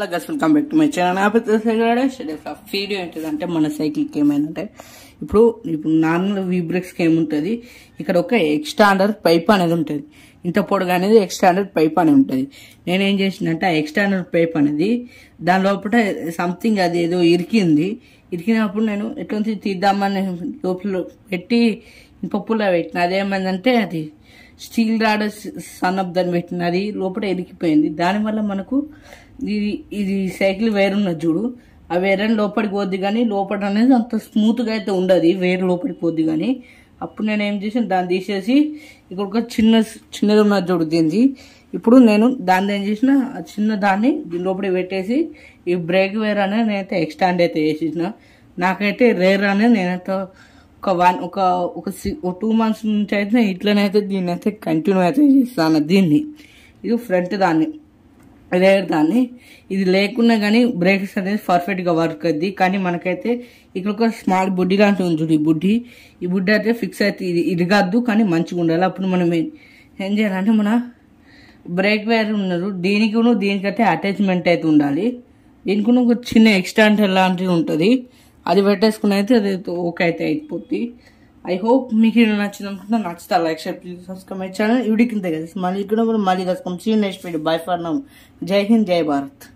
welcome back to my channel video ఏంటిదంటే మన సైకిల్కి ఏమైందంటే ఇప్పుడు ఇప్పుడు నార్మల్ వీ బ్రేక్స్కి ఏముంటుంది ఇక్కడ ఒక అండర్ పైప్ అనేది ఉంటుంది ఇంత పొడుగు అనేది అండర్ పైప్ అనేది ఉంటుంది నేనేం చేసిందంటే ఆ అండర్ పైప్ అనేది దాని లోపల సంథింగ్ అది ఏదో ఇరికింది ఇరికినప్పుడు నేను ఎట్లా తీద్దామని లోపల పెట్టి పప్పులో పెట్టిన అదేమైందంటే అది స్టీల్ రాడ్ సన్ ఆఫ్ దాన్ని పెట్టినది లోపల ఎరికిపోయింది దానివల్ల మనకు ఇది ఇది సైకిల్ వేరున్న చూడు ఆ వేరే లోపలికి పోద్ది కానీ లోపల అనేది అంత స్మూత్గా అయితే ఉండదు వేరు లోపలికి పోద్ది కానీ అప్పుడు నేను ఏం చేసాను దాన్ని తీసేసి ఇక్కడ ఒక చిన్న చిన్నది ఉన్నది చూడు దీనికి ఇప్పుడు నేను దాన్ని ఏం చేసిన చిన్న దాన్ని దీని లోపలికి పెట్టేసి ఈ బ్రేక్ వేర్ అనేది నేనైతే ఎక్స్టాండ్ అయితే వేసేసిన నాకైతే రేర్ అనేది నేనైతే ఒక వన్ ఒక ఒక ఒక టూ మంత్స్ నుంచి అయితే ఇట్లనైతే దీన్ని అయితే కంటిన్యూ అయితే చేస్తాను దీన్ని ఇది ఫ్రంట్ దాన్ని రేర్ దాన్ని ఇది లేకున్నా కానీ బ్రేక్స్ అనేది పర్ఫెక్ట్గా వర్క్ అవుద్ది కానీ మనకైతే ఇక్కడ ఒక స్మాల్ బుడ్డి లాంటివి ఉంది ఈ బుడ్డి ఈ బుడ్డి అయితే ఫిక్స్ అయితే ఇది కాదు కానీ మంచిగా ఉండాలి అప్పుడు మనం ఏం చేయాలంటే మన బ్రేక్ వేర్ ఉన్నారు దీనికి దీనికైతే అటాచ్మెంట్ అయితే ఉండాలి దీనికి ఒక చిన్న ఎక్స్టాంట్ లాంటివి ఉంటుంది అది పెట్టేసుకుని అయితే అది ఓకే అయితే అయిపోద్ది ఐ హోప్ మీకు నచ్చింది అనుకుంటున్నా నచ్చుతా like share please subscribe my channel ఇవిడికి కదా మళ్ళీ ఇక్కడ మళ్ళీ కలుసుకోండి see next video bye for now Jai Hind జై భారత్